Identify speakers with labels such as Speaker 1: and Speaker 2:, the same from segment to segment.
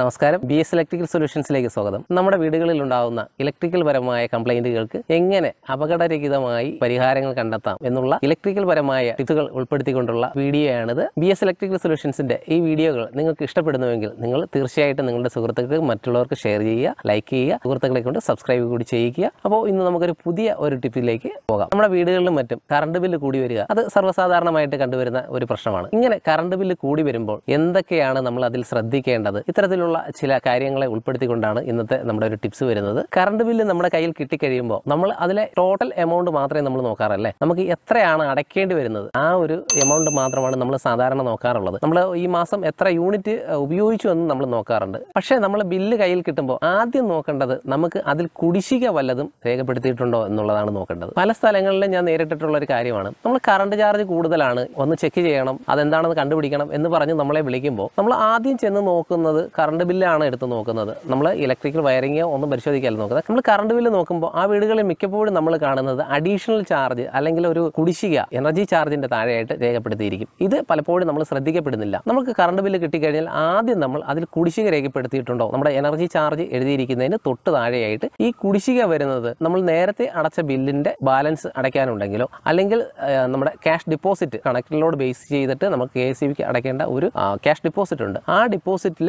Speaker 1: നമസ്കാരം B S electrical സൊല്യൂഷൻസിലേക്ക് സ്വാഗതം നമ്മുടെ വീടുകളിൽ ഉണ്ടാകുന്ന ഇലക്ട്രിക്കൽ പരമായ കംപ്ലൈന്റുകൾക്ക് എങ്ങനെ അപകടരഹിതമായി പരിഹാരങ്ങൾ കണ്ടെത്താം എന്നുള്ള ഇലക്ട്രിക്കൽ പരമായ ടിപ്പുകൾ ഉൾപ്പെടുത്തിക്കൊണ്ടുള്ള വീഡിയോ ആണിത് ബി എസ് ഇലക്ട്രിക്കൽ സൊല്യൂഷൻസിന്റെ ഈ വീഡിയോകൾ നിങ്ങൾക്ക് ഇഷ്ടപ്പെടുന്നുവെങ്കിൽ നിങ്ങൾ തീർച്ചയായിട്ടും നിങ്ങളുടെ സുഹൃത്തുക്കൾക്ക് മറ്റുള്ളവർക്ക് ഷെയർ ചെയ്യുക ലൈക്ക് ചെയ്യുക സുഹൃത്തുക്കളെ കൊണ്ട് സബ്സ്ക്രൈബ് കൂടി ചെയ്യിക്കുക അപ്പോൾ ഇന്ന് നമുക്കൊരു പുതിയ ഒരു ടിപ്പിലേക്ക് പോകാം നമ്മുടെ വീടുകളിലും മറ്റും കറണ്ട് ബില്ല് കൂടി വരിക അത് സർവ്വസാധാരണമായിട്ട് കണ്ടുവരുന്ന ഒരു പ്രശ്നമാണ് ഇങ്ങനെ കറണ്ട് ബില്ല് കൂടി വരുമ്പോൾ എന്തൊക്കെയാണ് നമ്മൾ അതിൽ ശ്രദ്ധിക്കേണ്ടത് ഇത്തരത്തിലുള്ള ഇത്തരത്തിലുള്ള ചില കാര്യങ്ങളെ ഉൾപ്പെടുത്തിക്കൊണ്ടാണ് ഇന്നത്തെ നമ്മുടെ ഒരു ടിപ്സ് വരുന്നത് കറണ്ട് ബില്ല് നമ്മുടെ കയ്യിൽ കിട്ടിക്കഴിയുമ്പോൾ നമ്മൾ അതിലെ ടോട്ടൽ എമൗണ്ട് മാത്രമേ നമ്മൾ നോക്കാറല്ലേ നമുക്ക് എത്രയാണ് അടയ്ക്കേണ്ടി വരുന്നത് ആ ഒരു എമൗണ്ട് മാത്രമാണ് നമ്മൾ സാധാരണ നോക്കാറുള്ളത് നമ്മൾ ഈ മാസം എത്ര യൂണിറ്റ് ഉപയോഗിച്ചു എന്ന് നമ്മൾ നോക്കാറുണ്ട് പക്ഷേ നമ്മൾ ബില്ല് കയ്യിൽ കിട്ടുമ്പോൾ ആദ്യം നോക്കേണ്ടത് നമുക്ക് അതിൽ കുടിശ്ശിക വല്ലതും രേഖപ്പെടുത്തിയിട്ടുണ്ടോ എന്നുള്ളതാണ് നോക്കേണ്ടത് പല സ്ഥലങ്ങളിലും ഞാൻ നേരിട്ടിട്ടുള്ള ഒരു കാര്യമാണ് നമ്മൾ കറണ്ട് ചാർജ് കൂടുതലാണ് ഒന്ന് ചെക്ക് ചെയ്യണം അതെന്താണെന്ന് കണ്ടുപിടിക്കണം എന്ന് പറഞ്ഞ് നമ്മളെ വിളിക്കുമ്പോൾ നമ്മൾ ആദ്യം ചെന്ന് നോക്കുന്നത് കറണ്ട് കറണ്ട് ബില്ലാണ് എടുത്ത് നോക്കുന്നത് നമ്മൾ ഇലക്ട്രിക്കൽ വയറിങ്ങോ ഒന്നും പരിശോധിക്കാതെ നോക്കുന്നത് നമ്മൾ കറണ്ട് ബില്ല് നോക്കുമ്പോൾ ആ വീടുകളിൽ മിക്കപ്പോഴും നമ്മൾ കാണുന്നത് അഡീഷണൽ ചാർജ് അല്ലെങ്കിൽ ഒരു കുടിശ്ശിക എനർജി ചാർജിന്റെ താഴെയായിട്ട് രേഖപ്പെടുത്തിയിരിക്കും ഇത് പലപ്പോഴും നമ്മൾ ശ്രദ്ധിക്കപ്പെടുന്നില്ല നമുക്ക് കറണ്ട് ബില്ല് കിട്ടിക്കഴിഞ്ഞാൽ ആദ്യം നമ്മൾ അതിൽ കുടിശ്ശിക രേഖപ്പെടുത്തിയിട്ടുണ്ടോ നമ്മുടെ എനർജി ചാർജ് എഴുതിയിരിക്കുന്നതിന് തൊട്ട് താഴെയായിട്ട് ഈ കുടിശ്ശിക വരുന്നത് നമ്മൾ നേരത്തെ അടച്ച ബില്ലിന്റെ ബാലൻസ് അടയ്ക്കാനുണ്ടെങ്കിലോ അല്ലെങ്കിൽ നമ്മുടെ ക്യാഷ് ഡിപ്പോസിറ്റ് കണക്റ്റിലോട് ബേസ് ചെയ്തിട്ട് നമുക്ക് കെ സി ബിക്ക് അടയ്ക്കേണ്ട ഒരു ക്യാഷ് ഡിപ്പോസിറ്റ് ഉണ്ട് ആ ഡിപ്പോസിറ്റിൽ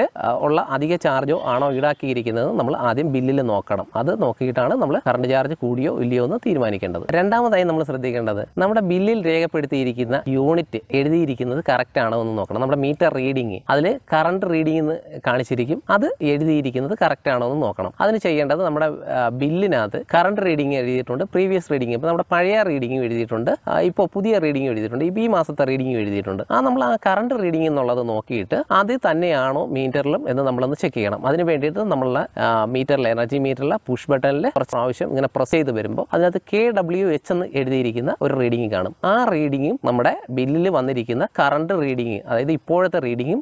Speaker 1: ഉള്ള അധിക ചാർജോ ആണോ ഈടാക്കിയിരിക്കുന്നത് നമ്മൾ ആദ്യം ബില്ലിൽ നോക്കണം അത് നോക്കിയിട്ടാണ് നമ്മൾ കറണ്ട് ചാർജ് കൂടിയോ ഇല്ലയോ എന്ന് തീരുമാനിക്കേണ്ടത് രണ്ടാമതായി നമ്മൾ ശ്രദ്ധിക്കേണ്ടത് നമ്മുടെ ബില്ലിൽ രേഖപ്പെടുത്തിയിരിക്കുന്ന യൂണിറ്റ് എഴുതിയിരിക്കുന്നത് കറക്റ്റ് ആണോ എന്ന് നോക്കണം നമ്മുടെ മീറ്റർ റീഡിങ് അതിൽ കറണ്ട് റീഡിംഗ് എന്ന് കാണിച്ചിരിക്കും അത് എഴുതിയിരിക്കുന്നത് കറക്റ്റ് ആണോ എന്ന് നോക്കണം അതിന് ചെയ്യേണ്ടത് നമ്മുടെ ബില്ലിനകത്ത് കറണ്ട് റീഡിംഗ് എഴുതിയിട്ടുണ്ട് പ്രീവിയസ് റീഡിംഗ് ഇപ്പോൾ നമ്മുടെ പഴയ റീഡിംഗ് എഴുതിയിട്ടുണ്ട് ഇപ്പോൾ പുതിയ റീഡിംഗ് എഴുതിയിട്ടുണ്ട് ഇപ്പോൾ ഈ മാസത്തെ റീഡിംഗ് എഴുതിയിട്ടുണ്ട് ആ നമ്മൾ ആ കറണ്ട് റീഡിംഗ് എന്നുള്ളത് നോക്കിയിട്ട് അത് തന്നെയാണോ മീറ്ററിലും എന്ന് നമ്മളൊന്ന് ചെക്ക് ചെയ്യണം അതിന് വേണ്ടിയിട്ട് നമ്മളുടെ മീറ്ററിൽ എനർജി മീറ്ററിൽ പുഷ് ബട്ടണിൽ കുറച്ച് പ്രാവശ്യം ഇങ്ങനെ പ്രസ് ചെയ്ത് വരുമ്പോൾ അതിനകത്ത് കെ ഡബ്ല്യു എച്ച് എന്ന് എഴുതിയിരിക്കുന്ന ഒരു റീഡിംഗ് കാണും ആ റീഡിങ്ങും നമ്മുടെ ബില്ലിൽ വന്നിരിക്കുന്ന കറണ്ട് റീഡിംഗ് അതായത് ഇപ്പോഴത്തെ റീഡിങ്ങും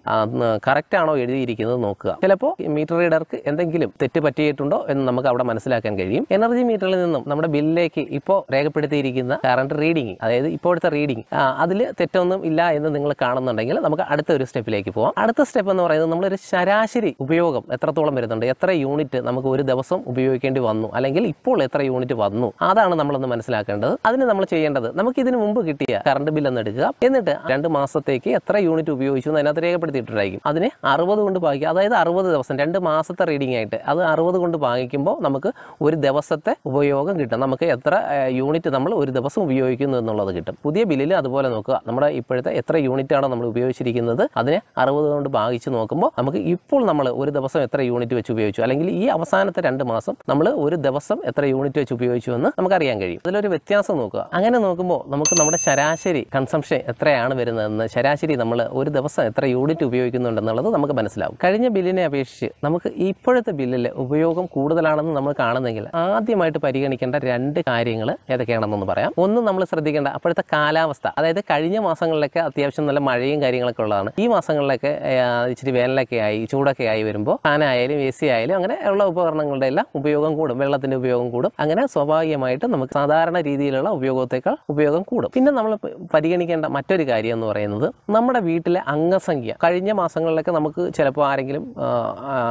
Speaker 1: കറക്റ്റ് ആണോ എഴുതിയിരിക്കുന്നത് നോക്കുക ചിലപ്പോൾ മീറ്റർ റീഡർക്ക് എന്തെങ്കിലും തെറ്റ് പറ്റിയിട്ടുണ്ടോ എന്ന് നമുക്ക് അവിടെ മനസ്സിലാക്കാൻ കഴിയും എനർജി മീറ്ററിൽ നിന്നും നമ്മുടെ ബില്ലിലേക്ക് ഇപ്പോൾ രേഖപ്പെടുത്തിയിരിക്കുന്ന കറണ്ട് റീഡിംഗ് അതായത് ഇപ്പോഴത്തെ റീഡിംഗ് അതിൽ തെറ്റൊന്നും ഇല്ല എന്ന് നിങ്ങൾ കാണുന്നുണ്ടെങ്കിൽ നമുക്ക് അടുത്ത ഒരു സ്റ്റെപ്പിലേക്ക് പോകാം അടുത്ത സ്റ്റെപ്പ് എന്ന് പറയുന്നത് നമ്മളൊരു ശരാശരി ശരാശരി ഉപയോഗം എത്രത്തോളം വരുന്നുണ്ട് എത്ര യൂണിറ്റ് നമുക്ക് ഒരു ദിവസം ഉപയോഗിക്കേണ്ടി വന്നു അല്ലെങ്കിൽ ഇപ്പോൾ എത്ര യൂണിറ്റ് വന്നു അതാണ് നമ്മളൊന്ന് മനസ്സിലാക്കേണ്ടത് അതിന് നമ്മൾ ചെയ്യേണ്ടത് നമുക്ക് ഇതിന് മുമ്പ് കിട്ടിയ കറണ്ട് ബിൽ ഒന്ന് എടുക്കുക എന്നിട്ട് രണ്ട് മാസത്തേക്ക് എത്ര യൂണിറ്റ് ഉപയോഗിച്ചു എന്ന് അതിനകത്ത് രേഖപ്പെടുത്തിയിട്ടുണ്ടായിരിക്കും അതിനെ അറുപത് കൊണ്ട് ഭാഗിക്കുക അതായത് അറുപത് ദിവസം രണ്ട് മാസത്തെ റീഡിംഗ് ആയിട്ട് അത് അറുപത് കൊണ്ട് ഭാഗിക്കുമ്പോൾ നമുക്ക് ഒരു ദിവസത്തെ ഉപയോഗം കിട്ടും നമുക്ക് എത്ര യൂണിറ്റ് നമ്മൾ ഒരു ദിവസം ഉപയോഗിക്കുന്നു എന്നുള്ളത് കിട്ടും പുതിയ ബില്ലിൽ അതുപോലെ നോക്കുക നമ്മുടെ ഇപ്പോഴത്തെ എത്ര യൂണിറ്റാണോ നമ്മൾ ഉപയോഗിച്ചിരിക്കുന്നത് അതിനെ അറുപത് കൊണ്ട് ഭാഗിച്ച് നോക്കുമ്പോൾ നമുക്ക് ഇപ്പോൾ ഇപ്പോൾ നമ്മൾ ഒരു ദിവസം എത്ര യൂണിറ്റ് വെച്ച് ഉപയോഗിച്ചു അല്ലെങ്കിൽ ഈ അവസാനത്തെ രണ്ട് മാസം നമ്മൾ ഒരു ദിവസം എത്ര യൂണിറ്റ് വെച്ച് ഉപയോഗിച്ചു എന്ന് നമുക്കറിയാൻ കഴിയും അതിലൊരു വ്യത്യാസം നോക്കുക അങ്ങനെ നോക്കുമ്പോൾ നമുക്ക് നമ്മുടെ ശരാശരി കൺസംഷൻ എത്രയാണ് വരുന്നതെന്ന് ശരാശരി നമ്മൾ ഒരു ദിവസം എത്ര യൂണിറ്റ് ഉപയോഗിക്കുന്നുണ്ടെന്നുള്ളത് നമുക്ക് മനസ്സിലാവും കഴിഞ്ഞ ബില്ലിനെ അപേക്ഷിച്ച് നമുക്ക് ഇപ്പോഴത്തെ ബില്ലിൽ ഉപയോഗം കൂടുതലാണെന്ന് നമ്മൾ കാണുന്നെങ്കിൽ ആദ്യമായിട്ട് പരിഗണിക്കേണ്ട രണ്ട് കാര്യങ്ങൾ ഏതൊക്കെയാണെന്നൊന്ന് പറയാം ഒന്ന് നമ്മൾ ശ്രദ്ധിക്കേണ്ട അപ്പോഴത്തെ കാലാവസ്ഥ അതായത് കഴിഞ്ഞ മാസങ്ങളിലൊക്കെ അത്യാവശ്യം നല്ല മഴയും കാര്യങ്ങളൊക്കെ ഉള്ളതാണ് ഈ മാസങ്ങളിലൊക്കെ ഇച്ചിരി വേനലൊക്കെ ആയി ചൂട് ചൂടൊക്കെ ആയി വരുമ്പോൾ ഫാനായാലും എ സി ആയാലും അങ്ങനെ ഉള്ള ഉപകരണങ്ങളുടെ എല്ലാം ഉപയോഗം കൂടും വെള്ളത്തിൻ്റെ ഉപയോഗം കൂടും അങ്ങനെ സ്വാഭാവികമായിട്ടും നമുക്ക് സാധാരണ രീതിയിലുള്ള ഉപയോഗത്തേക്കാൾ ഉപയോഗം കൂടും പിന്നെ നമ്മൾ പരിഗണിക്കേണ്ട മറ്റൊരു കാര്യം എന്ന് പറയുന്നത് നമ്മുടെ വീട്ടിലെ അംഗസംഖ്യ കഴിഞ്ഞ മാസങ്ങളിലൊക്കെ നമുക്ക് ചിലപ്പോൾ ആരെങ്കിലും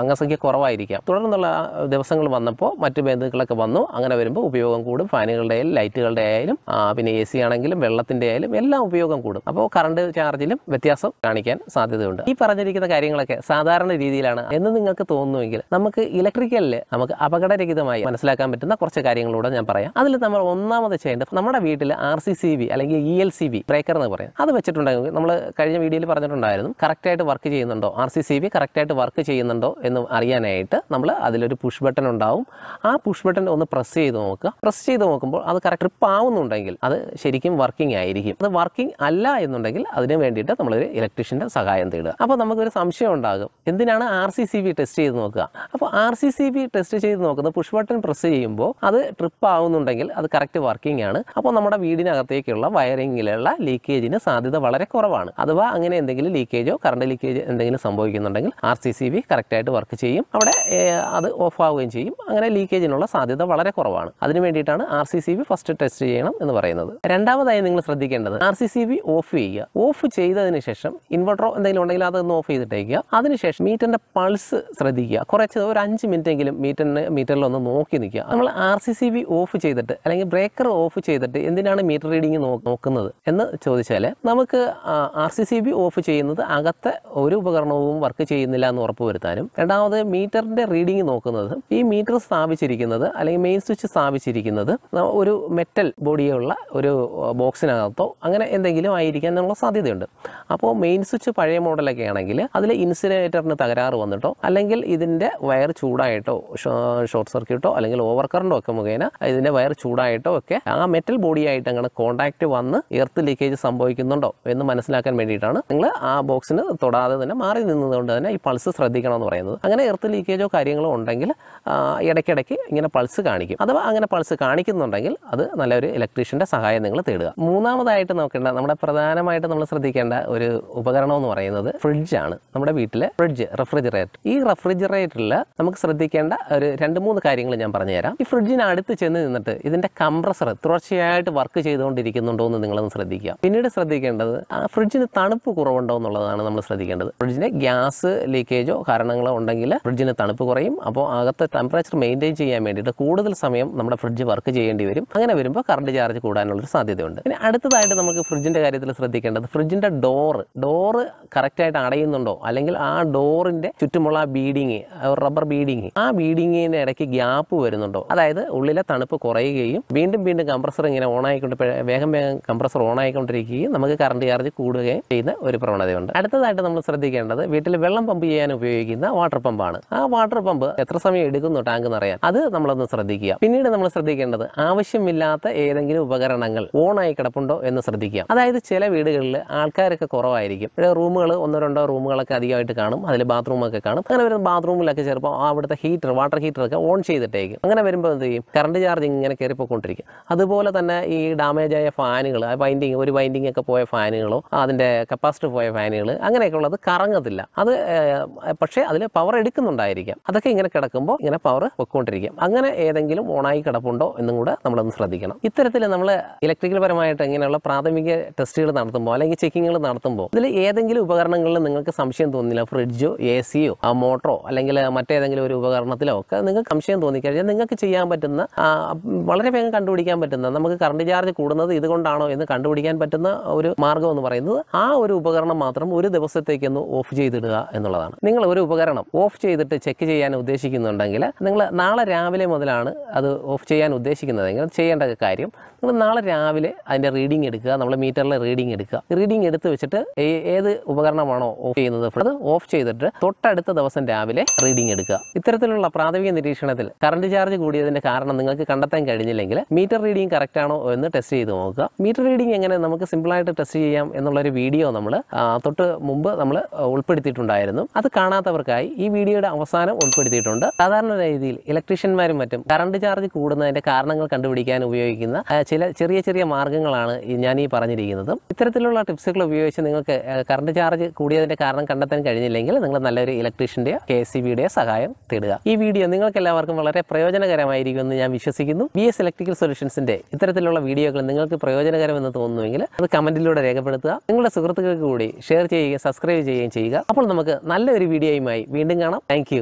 Speaker 1: അംഗസംഖ്യ കുറവായിരിക്കാം തുടർന്നുള്ള ദിവസങ്ങൾ വന്നപ്പോൾ മറ്റു ബന്ധുക്കളൊക്കെ വന്നു അങ്ങനെ വരുമ്പോൾ ഉപയോഗം കൂടും ഫാനുകളുടെ ആയാലും ലൈറ്റുകളുടെ ആയാലും പിന്നെ എ സി ആണെങ്കിലും വെള്ളത്തിൻ്റെ ആയാലും എല്ലാം ഉപയോഗം കൂടും അപ്പോൾ കറണ്ട് ചാർജിലും വ്യത്യാസം കാണിക്കാൻ സാധ്യതയുണ്ട് ഈ പറഞ്ഞിരിക്കുന്ന കാര്യങ്ങളൊക്കെ സാധാരണ രീതിയിലാണ് എന്ന് നിങ്ങൾക്ക് തോന്നുമെങ്കിൽ നമുക്ക് ഇലക്ട്രിക്കലില് നമുക്ക് അപകടരഹിതമായി മനസ്സിലാക്കാൻ പറ്റുന്ന കുറച്ച് കാര്യങ്ങളൂടെ ഞാൻ പറയാം അതിൽ നമ്മൾ ഒന്നാമത് ചെയ്യേണ്ടത് നമ്മുടെ വീട്ടിൽ ആർ സി സി ബി അല്ലെങ്കിൽ E L C B breaker എന്ന് പറയും അത് വെച്ചിട്ടുണ്ടെങ്കിൽ നമ്മൾ കഴിഞ്ഞ വീഡിയോയിൽ പറഞ്ഞിട്ടുണ്ടായിരുന്നു കറക്റ്റായിട്ട് വർക്ക് ചെയ്യുന്നുണ്ടോ ആർ സി സി ബി കറക്റ്റായിട്ട് വർക്ക് ചെയ്യുന്നുണ്ടോ എന്ന് അറിയാനായിട്ട് നമ്മൾ അതിലൊരു പുഷ് ബട്ടൺ ഉണ്ടാവും ആ പുഷ് ബട്ടൺ ഒന്ന് പ്രസ് ചെയ്ത് നോക്കുക പ്രസ് ചെയ്ത് നോക്കുമ്പോൾ അത് കറക്റ്റ് ട്രിപ്പ് ആവുന്നുണ്ടെങ്കിൽ അത് ശരിക്കും വർക്കിംഗ് ആയിരിക്കും അത് വർക്കിംഗ് അല്ല എന്നുണ്ടെങ്കിൽ അതിന് വേണ്ടിയിട്ട് നമ്മളൊരു ഇലക്ട്രീഷ്യൻ്റെ സഹായം തേടുക അപ്പോൾ നമുക്കൊരു സംശയം ഉണ്ടാകും എന്തിനാണ് ഇതിലാണ് R C C B test ചെയ്ത് നോക്കുക അപ്പോൾ R C C B test ചെയ്ത് നോക്കുന്നത് പുഷ് ബട്ടൺ പ്രസ് ചെയ്യുമ്പോൾ അത് ട്രിപ്പ് ആവുന്നുണ്ടെങ്കിൽ അത് കറക്റ്റ് വർക്കിംഗ് ആണ് അപ്പോൾ നമ്മുടെ വീടിനകത്തേക്കുള്ള വയറിങ്ങിലുള്ള ലീക്കേജിന് സാധ്യത വളരെ കുറവാണ് അഥവാ അങ്ങനെ എന്തെങ്കിലും ലീക്കേജോ കറണ്ട് ലീക്കേജ് എന്തെങ്കിലും സംഭവിക്കുന്നുണ്ടെങ്കിൽ ആർ സി സി ബി കറക്റ്റായിട്ട് വർക്ക് ചെയ്യും അവിടെ അത് ഓഫ് ആവുകയും ചെയ്യും അങ്ങനെ ലീക്കേജിനുള്ള സാധ്യത വളരെ കുറവാണ് അതിന് വേണ്ടിയിട്ടാണ് R C C B first test ചെയ്യണം എന്ന് പറയുന്നത് രണ്ടാമതായി നിങ്ങൾ ശ്രദ്ധിക്കേണ്ടത് R C C B off ചെയ്യുക ഓഫ് ചെയ്തതിന് ശേഷം ഇൻവെർട്ടറോ എന്തെങ്കിലും ഉണ്ടെങ്കിൽ അതൊന്ന് ഓഫ് ചെയ്തിട്ടേക്കുക അതിനുശേഷം മീറ്റർ മീറ്ററിൻ്റെ പൾസ് ശ്രദ്ധിക്കുക കുറച്ച് ഒരു അഞ്ച് എങ്കിലും മീറ്ററിന് മീറ്ററിലൊന്ന് നോക്കി നിൽക്കുക നമ്മൾ R C C B off ചെയ്തിട്ട് അല്ലെങ്കിൽ ബ്രേക്കർ ഓഫ് ചെയ്തിട്ട് എന്തിനാണ് മീറ്റർ റീഡിങ് നോക്കുന്നത് എന്ന് ചോദിച്ചാൽ നമുക്ക് R C C B off ചെയ്യുന്നത് അകത്തെ ഒരു ഉപകരണവും വർക്ക് ചെയ്യുന്നില്ല എന്ന് ഉറപ്പുവരുത്താനും രണ്ടാമത് മീറ്ററിൻ്റെ റീഡിങ് നോക്കുന്നത് ഈ മീറ്റർ സ്ഥാപിച്ചിരിക്കുന്നത് അല്ലെങ്കിൽ മെയിൻ സ്വിച്ച് സ്ഥാപിച്ചിരിക്കുന്നത് ഒരു മെറ്റൽ ബോഡിയുള്ള ഒരു ബോക്സിനകത്തോ അങ്ങനെ എന്തെങ്കിലും ആയിരിക്കാനുള്ള സാധ്യതയുണ്ട് അപ്പോൾ മെയിൻ സ്വിച്ച് പഴയ മോഡലൊക്കെ ആണെങ്കിൽ അതിൽ ഇൻസുലേറ്ററിന് തകരാറ് വന്നിട്ടോ അല്ലെങ്കിൽ ഇതിൻ്റെ വയർ ചൂടായിട്ടോ ഷോർട്ട് സർക്യൂട്ടോ അല്ലെങ്കിൽ ഓവർ കറണ്ടോ ഒക്കെ മുഖേന ഇതിൻ്റെ വയർ ചൂടായിട്ടോ ഒക്കെ ആ മെറ്റൽ ബോഡിയായിട്ട് അങ്ങനെ കോൺടാക്റ്റ് വന്ന് എർത്ത് ലീക്കേജ് സംഭവിക്കുന്നുണ്ടോ എന്ന് മനസ്സിലാക്കാൻ വേണ്ടിയിട്ടാണ് നിങ്ങൾ ആ ബോക്സിന് തൊടാതെ തന്നെ മാറി നിന്നതുകൊണ്ട് തന്നെ ഈ പൾസ് ശ്രദ്ധിക്കണം എന്ന് പറയുന്നത് അങ്ങനെ എർത്ത് ലീക്കേജോ കാര്യങ്ങളോ ഉണ്ടെങ്കിൽ ഇടയ്ക്കിടയ്ക്ക് ഇങ്ങനെ പൾസ് കാണിക്കും അഥവാ അങ്ങനെ പൾസ് കാണിക്കുന്നുണ്ടെങ്കിൽ അത് നല്ലൊരു ഇലക്ട്രീഷ്യൻ്റെ സഹായം നിങ്ങൾ തേടുക മൂന്നാമതായിട്ട് നോക്കേണ്ട നമ്മുടെ പ്രധാനമായിട്ട് നമ്മൾ ശ്രദ്ധിക്കേണ്ട ഒരു ഉപകരണം എന്ന് പറയുന്നത് ഫ്രിഡ്ജാണ് നമ്മുടെ വീട്ടിലെ ഫ്രിഡ്ജ് റെഫ്രിജറേറ്റർ ഈ റെഫ്രിജറേറ്ററിൽ നമുക്ക് ശ്രദ്ധിക്കേണ്ട ഒരു രണ്ട് മൂന്ന് കാര്യങ്ങൾ ഞാൻ പറഞ്ഞുതരാം ഈ ഫ്രിഡ്ജിന് അടുത്ത് ചെന്ന് നിന്നിട്ട് ഇതിന്റെ കംപ്രസർ തുടർച്ചയായിട്ട് വർക്ക് ചെയ്തുകൊണ്ടിരിക്കുന്നുണ്ടോ എന്ന് നിങ്ങളൊന്ന് ശ്രദ്ധിക്കുക പിന്നീട് ശ്രദ്ധിക്കേണ്ടത് ആ ഫ്രിഡ്ജിന് തണുപ്പ് കുറവുണ്ടോ എന്നുള്ളതാണ് നമ്മൾ ശ്രദ്ധിക്കേണ്ടത് ഫ്രിഡ്ജിന് ഗ്യാസ് ലീക്കേജോ കാരണങ്ങളോ ഉണ്ടെങ്കിൽ ഫ്രിഡ്ജിന് തണുപ്പ് കുറയും അപ്പോൾ അകത്ത് ടെമ്പറേച്ചർ മെയിൻറ്റെയിൻ ചെയ്യാൻ വേണ്ടിയിട്ട് കൂടുതൽ സമയം നമ്മുടെ ഫ്രിഡ്ജ് വർക്ക് ചെയ്യേണ്ടി വരും അങ്ങനെ വരുമ്പോൾ കറണ്ട് ചാർജ് കൂടാനുള്ളൊരു സാധ്യതയുണ്ട് പിന്നെ അടുത്തതായിട്ട് നമുക്ക് ഫ്രിഡ്ജിൻ്റെ കാര്യത്തിൽ ശ്രദ്ധിക്കേണ്ടത് ഫ്രിഡ്ജിൻ്റെ ഡോറ് ഡോറ് കറക്റ്റായിട്ട് അടയുന്നുണ്ടോ അല്ലെങ്കിൽ ആ ഡോർ ഡോറിന്റെ ചുറ്റുമുള്ള ആ ബീഡിങ് റബ്ബർ ബീഡിങ് ആ ബീഡിങ്ങിന്റെ ഇടയ്ക്ക് ഗ്യാപ്പ് വരുന്നുണ്ടോ അതായത് ഉള്ളിലെ തണുപ്പ് കുറയുകയും വീണ്ടും വീണ്ടും കംപ്രസർ ഇങ്ങനെ ഓൺ ആയിക്കൊണ്ട് വേഗം വേഗം കംപ്രസർ ഓൺ ആയിക്കൊണ്ടിരിക്കുകയും നമുക്ക് കറണ്ട് ചാർജ് കൂടുകയും ചെയ്യുന്ന ഒരു പ്രവണതയുണ്ട് അടുത്തതായിട്ട് നമ്മൾ ശ്രദ്ധിക്കേണ്ടത് വീട്ടിൽ വെള്ളം പമ്പ് ചെയ്യാൻ ഉപയോഗിക്കുന്ന വാട്ടർ പമ്പാണ് ആ വാട്ടർ പമ്പ് എത്ര സമയം എടുക്കുന്നു ടാങ്ക് നിറയാൻ അത് നമ്മളൊന്ന് ശ്രദ്ധിക്കുക പിന്നീട് നമ്മൾ ശ്രദ്ധിക്കേണ്ടത് ആവശ്യമില്ലാത്ത ഏതെങ്കിലും ഉപകരണങ്ങൾ ഓൺ ആയി കിടപ്പുണ്ടോ എന്ന് ശ്രദ്ധിക്കുക അതായത് ചില വീടുകളിൽ ആൾക്കാരൊക്കെ കുറവായിരിക്കും റൂമുകൾ ഒന്നോ രണ്ടോ റൂമുകളൊക്കെ അധികമായിട്ട് കാണും അതിൽ ബാത്റൂമൊക്കെ കാണും അങ്ങനെ വരുന്ന ബാത്റൂമിലൊക്കെ ചിലപ്പോൾ അവിടുത്തെ ഹീറ്റർ വാട്ടർ ഹീറ്ററൊക്കെ ഓൺ ചെയ്തിട്ടേക്കും അങ്ങനെ വരുമ്പോൾ എന്ത് ചെയ്യും കറണ്ട് ചാർജ് ഇങ്ങനെ കയറിപ്പോയിക്കൊണ്ടിരിക്കും അതുപോലെ തന്നെ ഈ ഡാമേജ് ആയ ഫാനുകൾ വൈൻഡിങ് ഒരു വൈൻഡിങ് ഒക്കെ പോയ ഫാനുകളോ അതിൻ്റെ കപ്പാസിറ്റി പോയ ഫാനുകൾ അങ്ങനെയൊക്കെ ഉള്ളത് കറങ്ങത്തില്ല അത് പക്ഷേ അതിൽ പവർ എടുക്കുന്നുണ്ടായിരിക്കാം അതൊക്കെ ഇങ്ങനെ കിടക്കുമ്പോൾ ഇങ്ങനെ പവർ പൊയ്ക്കൊണ്ടിരിക്കും അങ്ങനെ ഏതെങ്കിലും ഓണായി കിടപ്പുണ്ടോ എന്നും കൂടെ നമ്മളൊന്ന് ശ്രദ്ധിക്കണം ഇത്തരത്തിൽ നമ്മൾ ഇലക്ട്രിക്കൽ പരമായിട്ട് ഇങ്ങനെയുള്ള പ്രാഥമിക ടെസ്റ്റുകൾ നടത്തുമ്പോൾ അല്ലെങ്കിൽ ചെക്കിങ്ങുകൾ നടത്തുമ്പോൾ ഇതിൽ ഏതെങ്കിലും ഉപകരണങ്ങളിൽ നിങ്ങൾക്ക് സംശയം തോന്നില്ല ഫ്രിഡ്ജോ എ സിയോ മോട്ടറോ അല്ലെങ്കിൽ മറ്റേതെങ്കിലും ഒരു ഉപകരണത്തിലോ ഒക്കെ നിങ്ങൾക്ക് സംശയം തോന്നിക്കഴിഞ്ഞാൽ നിങ്ങൾക്ക് ചെയ്യാൻ പറ്റുന്ന വളരെ വേഗം കണ്ടുപിടിക്കാൻ പറ്റുന്ന നമുക്ക് കറണ്ട് ചാർജ് കൂടുന്നത് ഇതുകൊണ്ടാണോ എന്ന് കണ്ടുപിടിക്കാൻ പറ്റുന്ന ഒരു മാർഗം എന്ന് പറയുന്നത് ആ ഒരു ഉപകരണം മാത്രം ഒരു ദിവസത്തേക്കൊന്ന് ഓഫ് ചെയ്തിടുക എന്നുള്ളതാണ് നിങ്ങൾ ഒരു ഉപകരണം ഓഫ് ചെയ്തിട്ട് ചെക്ക് ചെയ്യാൻ ഉദ്ദേശിക്കുന്നുണ്ടെങ്കിൽ നിങ്ങൾ നാളെ രാവിലെ മുതലാണ് അത് ഓഫ് ചെയ്യാൻ ഉദ്ദേശിക്കുന്നതെങ്കിൽ ചെയ്യേണ്ട കാര്യം നിങ്ങൾ നാളെ രാവിലെ അതിൻ്റെ റീഡിംഗ് എടുക്കുക നമ്മൾ മീറ്ററിലെ റീഡിംഗ് എടുക്കുക റീഡിംഗ് എടുത്ത് വെച്ചിട്ട് ഏത് ഉപകരണമാണോ ഓഫ് ചെയ്യുന്നത് അത് ഓഫ് ചെയ്തിട്ട് തൊട്ടടുത്ത ദിവസം രാവിലെ റീഡിംഗ് എടുക്കുക ഇത്തരത്തിലുള്ള പ്രാഥമിക നിരീക്ഷണത്തിൽ കറണ്ട് ചാർജ് കൂടിയതിന്റെ കാരണം നിങ്ങൾക്ക് കണ്ടെത്താൻ കഴിഞ്ഞില്ലെങ്കിൽ മീറ്റർ റീഡിംഗ് കറക്റ്റ് ആണോ എന്ന് ടെസ്റ്റ് ചെയ്ത് നോക്കുക മീറ്റർ റീഡിംഗ് എങ്ങനെ നമുക്ക് സിമ്പിളായിട്ട് ടെസ്റ്റ് ചെയ്യാം എന്നുള്ളൊരു വീഡിയോ നമ്മൾ തൊട്ട് മുമ്പ് നമ്മൾ ഉൾപ്പെടുത്തിയിട്ടുണ്ടായിരുന്നു അത് കാണാത്തവർക്കായി ഈ വീഡിയോയുടെ അവസാനം ഉൾപ്പെടുത്തിയിട്ടുണ്ട് സാധാരണ രീതിയിൽ ഇലക്ട്രീഷ്യന്മാരും മറ്റും കറണ്ട് ചാർജ് കൂടുന്നതിന്റെ കാരണങ്ങൾ കണ്ടുപിടിക്കാൻ ഉപയോഗിക്കുന്ന ചില ചെറിയ ചെറിയ മാർഗങ്ങളാണ് ഞാൻ ഈ പറഞ്ഞിരിക്കുന്നത് ഇത്തരത്തിലുള്ള ടിപ്സുകൾ ഉപയോഗിച്ച് നിങ്ങൾക്ക് കറണ്ട് ചാർജ് കൂടിയതിന്റെ കാരണം കണ്ടെത്താൻ കഴിഞ്ഞില്ലെങ്കിൽ നിങ്ങൾ നല്ലൊരു ഇലക്ട്രീഷ്യൻ്റെയോ കെ എസ് ബിയുടെയോ സഹായം തേടുക ഈ വീഡിയോ നിങ്ങൾക്ക് എല്ലാവർക്കും വളരെ പ്രയോജനകരമായിരിക്കുമെന്ന് ഞാൻ വിശ്വസിക്കുന്നു ബി എസ് ഇലക്ട്രിക്കൽ സൊല്യൂഷൻസിന്റെ ഇത്തരത്തിലുള്ള വീഡിയോകൾ നിങ്ങൾക്ക് പ്രയോജനകരമെന്ന് തോന്നുന്നുവെങ്കിൽ അത് കമന്റിലൂടെ രേഖപ്പെടുത്തുക നിങ്ങളുടെ സുഹൃത്തുക്കൾക്ക് കൂടി ഷെയർ ചെയ്യുകയും സബ്സ്ക്രൈബ് ചെയ്യുകയും ചെയ്യുക അപ്പോൾ നമുക്ക് നല്ലൊരു വീഡിയോയുമായി വീണ്ടും കാണാം താങ്ക്